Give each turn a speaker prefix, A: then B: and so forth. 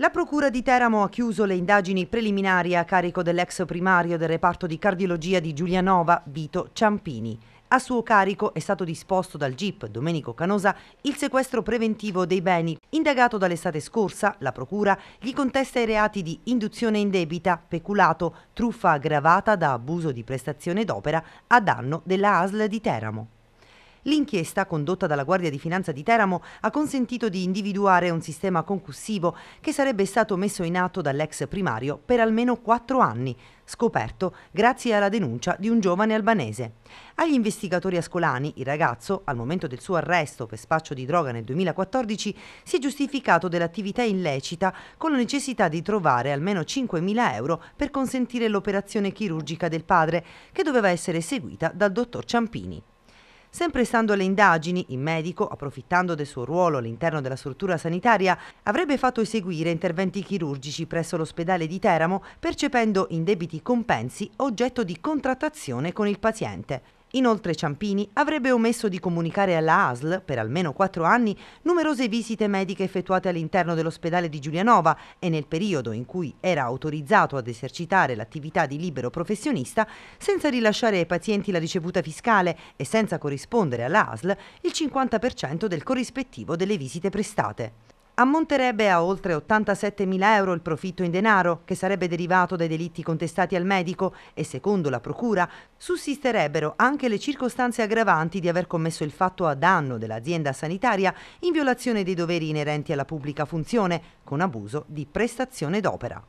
A: La Procura di Teramo ha chiuso le indagini preliminari a carico dell'ex primario del reparto di cardiologia di Giulianova, Vito Ciampini. A suo carico è stato disposto dal GIP Domenico Canosa il sequestro preventivo dei beni. Indagato dall'estate scorsa, la Procura gli contesta i reati di induzione indebita, peculato, truffa aggravata da abuso di prestazione d'opera a danno della ASL di Teramo. L'inchiesta condotta dalla Guardia di Finanza di Teramo ha consentito di individuare un sistema concussivo che sarebbe stato messo in atto dall'ex primario per almeno quattro anni, scoperto grazie alla denuncia di un giovane albanese. Agli investigatori ascolani, il ragazzo, al momento del suo arresto per spaccio di droga nel 2014, si è giustificato dell'attività illecita con la necessità di trovare almeno 5.000 euro per consentire l'operazione chirurgica del padre, che doveva essere seguita dal dottor Ciampini. Sempre stando alle indagini, il medico, approfittando del suo ruolo all'interno della struttura sanitaria, avrebbe fatto eseguire interventi chirurgici presso l'ospedale di Teramo, percependo indebiti compensi oggetto di contrattazione con il paziente. Inoltre Ciampini avrebbe omesso di comunicare alla ASL, per almeno quattro anni, numerose visite mediche effettuate all'interno dell'ospedale di Giulianova e nel periodo in cui era autorizzato ad esercitare l'attività di libero professionista, senza rilasciare ai pazienti la ricevuta fiscale e senza corrispondere alla ASL il 50% del corrispettivo delle visite prestate. Ammonterebbe a oltre 87.000 euro il profitto in denaro che sarebbe derivato dai delitti contestati al medico e secondo la Procura sussisterebbero anche le circostanze aggravanti di aver commesso il fatto a danno dell'azienda sanitaria in violazione dei doveri inerenti alla pubblica funzione con abuso di prestazione d'opera.